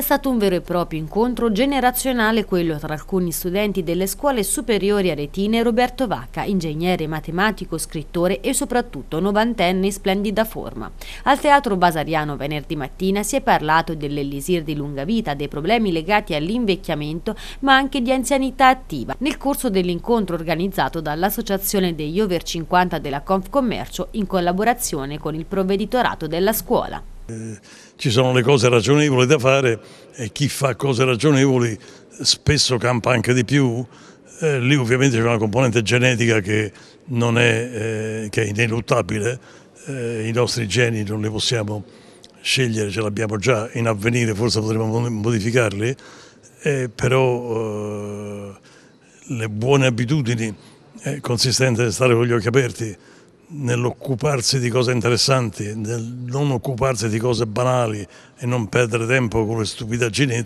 È stato un vero e proprio incontro generazionale quello tra alcuni studenti delle scuole superiori aretine e Roberto Vacca, ingegnere, matematico, scrittore e soprattutto novantenne in splendida forma. Al Teatro Basariano venerdì mattina si è parlato dell'elisir di lunga vita, dei problemi legati all'invecchiamento ma anche di anzianità attiva. Nel corso dell'incontro organizzato dall'Associazione degli Over 50 della Confcommercio in collaborazione con il provveditorato della scuola. Eh, ci sono le cose ragionevoli da fare e chi fa cose ragionevoli spesso campa anche di più. Eh, lì ovviamente c'è una componente genetica che, è, eh, che è, ineluttabile, eh, i nostri geni non li possiamo scegliere, ce l'abbiamo già in avvenire, forse potremmo modificarli, eh, però eh, le buone abitudini, consistenti nel stare con gli occhi aperti, nell'occuparsi di cose interessanti, nel non occuparsi di cose banali e non perdere tempo con le stupidaggini,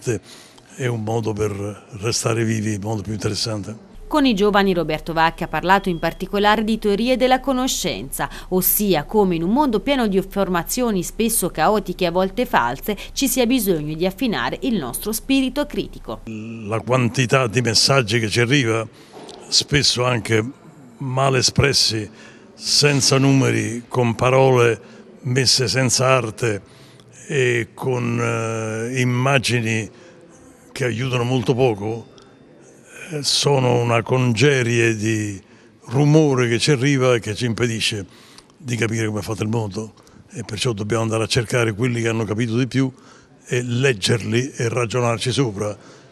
è un modo per restare vivi, in modo più interessante. Con i giovani Roberto Vacchi ha parlato in particolare di teorie della conoscenza, ossia come in un mondo pieno di informazioni spesso caotiche e a volte false ci sia bisogno di affinare il nostro spirito critico. La quantità di messaggi che ci arriva, spesso anche mal espressi, senza numeri, con parole messe senza arte e con eh, immagini che aiutano molto poco, eh, sono una congerie di rumore che ci arriva e che ci impedisce di capire come è fatto il mondo e perciò dobbiamo andare a cercare quelli che hanno capito di più e leggerli e ragionarci sopra